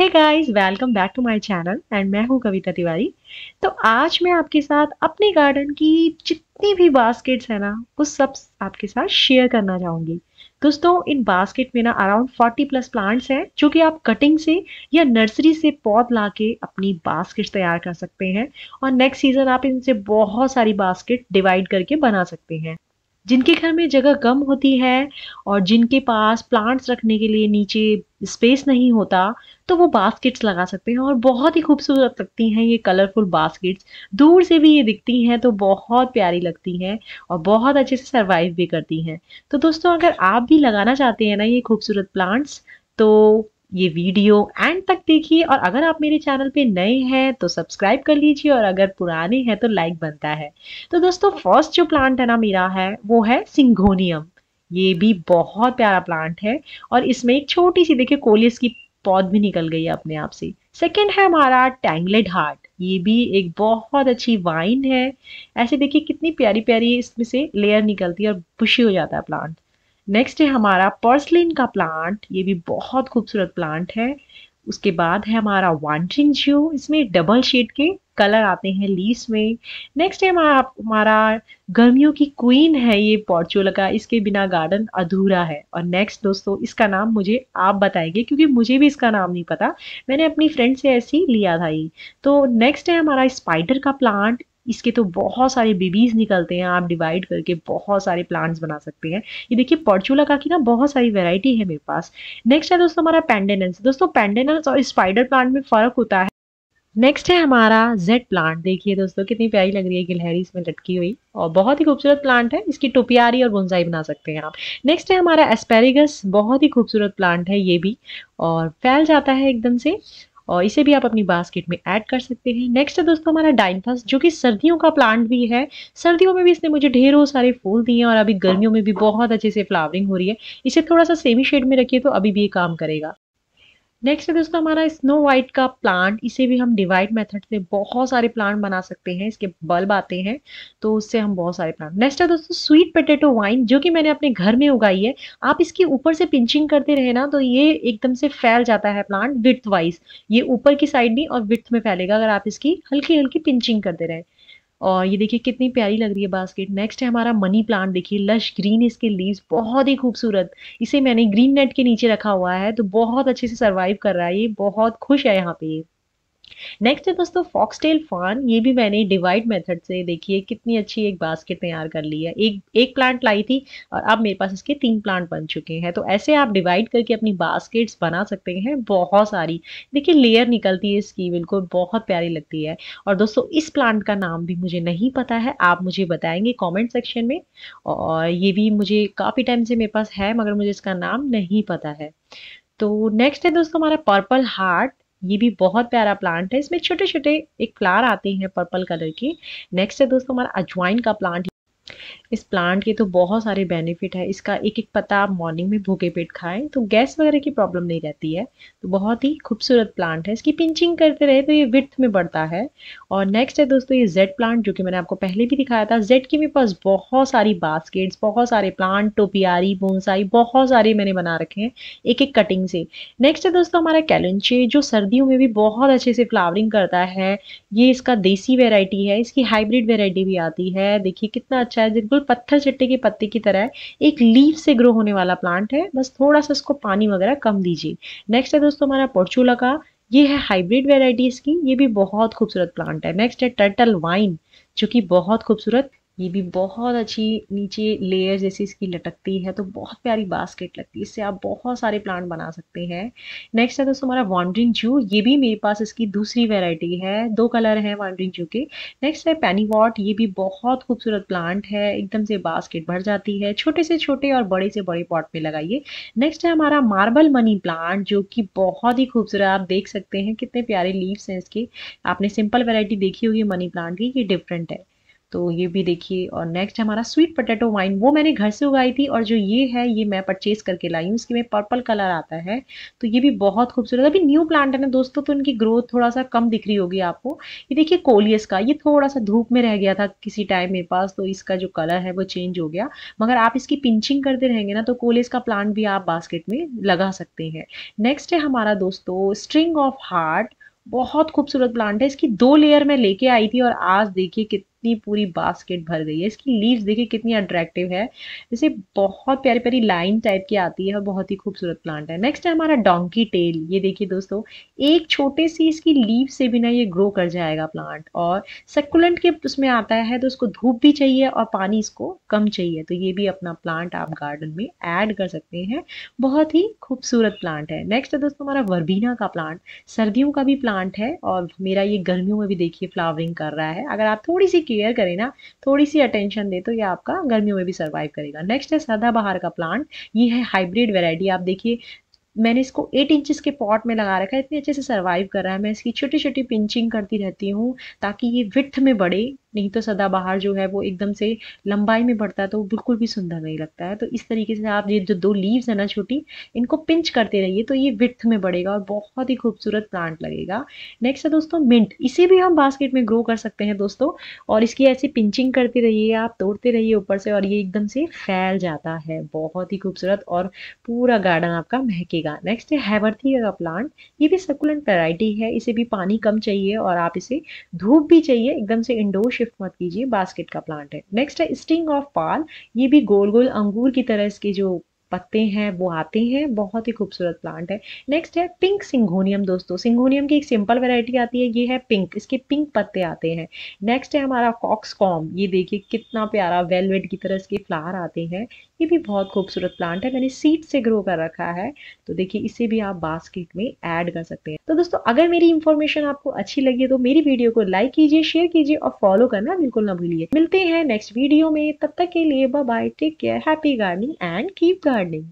hey guys welcome back to my channel and मैं हूँ कविता तिवारी तो आज मैं आपके साथ अपने गार्डन की जितनी भी बास्केट्स है ना वो सब आपके साथ शेयर करना चाहूंगी दोस्तों इन बास्केट में ना अराउंड 40 प्लस प्लांट्स हैं जो कि आप कटिंग से या नर्सरी से पौध ला के अपनी बास्केट तैयार कर सकते हैं और नेक्स्ट सीजन आप इनसे बहुत सारी बास्केट डिवाइड करके बना सकते हैं जिनके घर में जगह कम होती है और जिनके पास प्लांट्स रखने के लिए नीचे स्पेस नहीं होता तो वो बास्केट्स लगा सकते हैं और बहुत ही खूबसूरत लगती हैं ये कलरफुल बास्केट्स दूर से भी ये दिखती हैं तो बहुत प्यारी लगती हैं और बहुत अच्छे से सर्वाइव भी करती हैं तो दोस्तों अगर आप भी लगाना चाहते हैं ना ये खूबसूरत प्लांट्स तो ये वीडियो एंड तक देखिए और अगर आप मेरे चैनल पे नए हैं तो सब्सक्राइब कर लीजिए और अगर पुराने हैं तो लाइक बनता है तो दोस्तों फर्स्ट जो प्लांट है ना मेरा है वो है सिंघोनियम ये भी बहुत प्यारा प्लांट है और इसमें एक छोटी सी देखिए कोलियस की पौध भी निकल गई है अपने आप से सेकेंड है हमारा टैंगलेड हार्ट ये भी एक बहुत अच्छी वाइन है ऐसे देखिए कितनी प्यारी प्यारी इसमें से लेयर निकलती है और बुशी हो जाता है प्लांट नेक्स्ट है हमारा पर्सलिन का प्लांट ये भी बहुत खूबसूरत प्लांट है उसके बाद है हमारा वांटिंग जियो इसमें डबल शेड के कलर आते हैं लीस में नेक्स्ट है हमारा गर्मियों की क्वीन है ये पॉर्चोला का इसके बिना गार्डन अधूरा है और नेक्स्ट दोस्तों इसका नाम मुझे आप बताएंगे क्योंकि मुझे भी इसका नाम नहीं पता मैंने अपनी फ्रेंड से ऐसे ही लिया था ये तो नेक्स्ट है हमारा स्पाइडर का प्लांट इसके तो बहुत सारे बेबीज निकलते हैं आप डिवाइड करके बहुत सारे प्लांट्स बना सकते हैं ये देखिए पर्चुला का की ना बहुत सारी वेराइटी है मेरे पास नेक्स्ट है दोस्तों हमारा पेंडेनस दोस्तों पेंडेनस और स्पाइडर प्लांट में फर्क होता है नेक्स्ट है हमारा जेड प्लांट देखिए दोस्तों कितनी प्यारी लग रही है गिलहरी इसमें लटकी हुई और बहुत ही खूबसूरत प्लांट है इसकी टोपियारी और गुंजाई बना सकते हैं आप नेक्स्ट है हमारा एस्पेरिगस बहुत ही खूबसूरत प्लांट है ये भी और फैल जाता है एकदम से और इसे भी आप अपनी बास्केट में ऐड कर सकते हैं नेक्स्ट है दोस्तों हमारा डाइनथस जो कि सर्दियों का प्लांट भी है सर्दियों में भी इसने मुझे ढेरों सारे फूल दिए हैं और अभी गर्मियों में भी बहुत अच्छे से फ्लावरिंग हो रही है इसे थोड़ा सा सेमी शेड में रखिए तो अभी भी ये काम करेगा नेक्स्ट है दोस्तों हमारा स्नो वाइट का प्लांट इसे भी हम डिवाइड मेथड से बहुत सारे प्लांट बना सकते हैं इसके बल्ब आते हैं तो उससे हम बहुत सारे प्लांट नेक्स्ट है दोस्तों स्वीट पोटेटो वाइन जो कि मैंने अपने घर में उगाई है आप इसकी ऊपर से पिंचिंग करते रहे ना तो ये एकदम से फैल जाता है प्लांट विथ वाइज ये ऊपर की साइड नहीं और विथ में फैलेगा अगर आप इसकी हल्की हल्की पिंचिंग करते रहे और ये देखिए कितनी प्यारी लग रही है बास्केट नेक्स्ट है हमारा मनी प्लांट देखिए लश ग्रीन इसके लीव्स बहुत ही खूबसूरत इसे मैंने ग्रीन नेट के नीचे रखा हुआ है तो बहुत अच्छे से सर्वाइव कर रहा है ये बहुत खुश है यहाँ पे ये नेक्स्ट है दोस्तों फॉक्सटेल फॉर्न ये भी मैंने डिवाइड मेथड से देखिए कितनी अच्छी एक बास्केट तैयार कर ली है एक एक प्लांट लाई थी और अब मेरे पास इसके तीन प्लांट बन चुके हैं तो ऐसे आप डिवाइड करके अपनी बास्केट्स बना सकते हैं बहुत सारी देखिए लेयर निकलती है इसकी बिल्कुल बहुत प्यारी लगती है और दोस्तों इस प्लांट का नाम भी मुझे नहीं पता है आप मुझे बताएंगे कॉमेंट सेक्शन में और ये भी मुझे काफ़ी टाइम से मेरे पास है मगर मुझे इसका नाम नहीं पता है तो नेक्स्ट है दोस्तों हमारा पर्पल हार्ट ये भी बहुत प्यारा प्लांट है इसमें छोटे छोटे एक फ्लावर आते हैं पर्पल कलर के नेक्स्ट है दोस्तों हमारा अजवाइन का प्लांट इस प्लांट के तो बहुत सारे बेनिफिट है इसका एक एक पत्ता आप मॉर्निंग में भूखे पेट खाएं तो गैस वगैरह की प्रॉब्लम नहीं रहती है तो बहुत ही खूबसूरत प्लांट है इसकी पिंचिंग करते रहे तो ये विथ में बढ़ता है और नेक्स्ट है दोस्तों ये जेड प्लांट जो कि मैंने आपको पहले भी दिखाया था जेड के मेरे पास बहुत सारी बास्केट्स बहुत सारे प्लांट टोपियारी बोनसाई बहुत सारे मैंने बना रखे हैं एक एक कटिंग से नेक्स्ट है दोस्तों हमारा कैलेंचे जो सर्दियों में भी बहुत अच्छे से फ्लावरिंग करता है ये इसका देसी वेराइटी है इसकी हाइब्रिड वेराइटी भी आती है देखिए कितना अच्छा अच्छा है बिल्कुल पत्थर चट्टे की पत्ती की तरह है एक लीफ से ग्रो होने वाला प्लांट है बस थोड़ा सा इसको पानी वगैरह कम दीजिए नेक्स्ट है दोस्तों हमारा पोर्चूला का ये है हाइब्रिड वेराइटीज़ की ये भी बहुत खूबसूरत प्लांट है नेक्स्ट है टर्टल वाइन जो कि बहुत खूबसूरत ये भी बहुत अच्छी नीचे लेयर जैसी इसकी लटकती है तो बहुत प्यारी बास्केट लगती है इससे आप बहुत सारे प्लांट बना सकते हैं नेक्स्ट है दोस्तों हमारा वॉन्ड्रिंग जू ये भी मेरे पास इसकी दूसरी वेराइटी है दो कलर है वॉन्ड्रिंग जू के नेक्स्ट है पैनीवॉट ये भी बहुत खूबसूरत प्लांट है एकदम से बास्केट भर जाती है छोटे से छोटे और बड़े से बड़े पॉट में लगाइए नेक्स्ट है हमारा मार्बल मनी प्लांट जो कि बहुत ही खूबसूरत आप देख सकते हैं कितने प्यारे लीव्स हैं इसके आपने सिंपल वेराइटी देखी होगी मनी प्लांट की ये डिफरेंट है तो ये भी देखिए और नेक्स्ट हमारा स्वीट पोटैटो वाइन वो मैंने घर से उगाई थी और जो ये है ये मैं परचेज़ करके लाई हूँ इसके में पर्पल कलर आता है तो ये भी बहुत खूबसूरत अभी न्यू प्लांट है ना दोस्तों तो इनकी ग्रोथ थोड़ा सा कम दिख रही होगी आपको ये देखिए कोलियस का ये थोड़ा सा धूप में रह गया था किसी टाइम मेरे पास तो इसका जो कलर है वो चेंज हो गया मगर आप इसकी पिंचिंग करते रहेंगे ना तो कोलियस का प्लांट भी आप बास्केट में लगा सकते हैं नेक्स्ट है हमारा दोस्तों स्ट्रिंग ऑफ हार्ट बहुत खूबसूरत प्लांट है इसकी दो लेयर में लेके आई थी और आज देखिए कित इतनी पूरी बास्केट भर गई है इसकी लीव्स देखिए कितनी अट्रैक्टिव है जैसे बहुत प्यारी प्यारी लाइन टाइप की आती है और बहुत ही खूबसूरत प्लांट है नेक्स्ट है हमारा डोंकी टेल ये देखिए दोस्तों एक छोटे सी इसकी लीव से भी ना ये ग्रो कर जाएगा प्लांट और सेकुलेंट के उसमें आता है तो उसको धूप भी चाहिए और पानी इसको कम चाहिए तो ये भी अपना प्लांट आप गार्डन में ऐड कर सकते हैं बहुत ही खूबसूरत प्लांट है नेक्स्ट है दोस्तों हमारा वर्बीना का प्लांट सर्दियों का भी प्लांट है और मेरा ये गर्मियों में भी देखिए फ्लावरिंग कर रहा है अगर आप थोड़ी सी केयर करें ना थोड़ी सी अटेंशन दे तो ये आपका गर्मियों में भी सर्वाइव करेगा नेक्स्ट है सदाबहार का प्लांट ये है हाइब्रिड वेराइटी आप देखिए मैंने इसको एट इंचेस के पॉट में लगा रखा है इतने अच्छे से सर्वाइव कर रहा है मैं इसकी छोटी छोटी पिंचिंग करती रहती हूँ ताकि ये विथ में बढ़े नहीं तो सदाबहार जो है वो एकदम से लंबाई में बढ़ता है तो बिल्कुल भी सुंदर नहीं लगता है तो इस तरीके से आप ये जो दो लीव्स है ना छोटी इनको पिंच करते रहिए तो ये विथ में बढ़ेगा और बहुत ही खूबसूरत प्लांट लगेगा नेक्स्ट है दोस्तों मिंट इसे भी हम बास्केट में ग्रो कर सकते हैं दोस्तों और इसकी ऐसे पिंचिंग करते रहिए आप तोड़ते रहिए ऊपर से और ये एकदम से फैल जाता है बहुत ही खूबसूरत और पूरा गार्डन आपका महकेगा नेक्स्ट है हैवर्थी का प्लांट ये भी सर्कुलेंट वेराइटी है इसे भी पानी कम चाहिए और आप इसे धूप भी चाहिए एकदम से इंडोर शिफ्ट मत कीजिए बास्केट का प्लांट है नेक्स्ट है स्टिंग ऑफ पाल ये भी गोल गोल अंगूर की तरह इसके जो पत्ते हैं वो आते हैं बहुत ही खूबसूरत प्लांट है नेक्स्ट है पिंक सिंघोनियम दोस्तों सिंघोनियम की एक सिंपल वैरायटी आती है ये है पिंक इसके पिंक पत्ते आते हैं नेक्स्ट है हमारा कॉक्सकॉम ये देखिए कितना प्यारा वेलवेट की तरह इसके फ्लावर आते हैं ये भी बहुत खूबसूरत प्लांट है मैंने सीड से ग्रो कर रखा है तो देखिए इसे भी आप बास्केट में ऐड कर सकते हैं तो दोस्तों अगर मेरी इन्फॉर्मेशन आपको अच्छी लगी है तो मेरी वीडियो को लाइक कीजिए शेयर कीजिए और फॉलो करना बिल्कुल ना भूलिए मिलते हैं नेक्स्ट वीडियो में तब तक के लिए bye take care happy gardening and keep gardening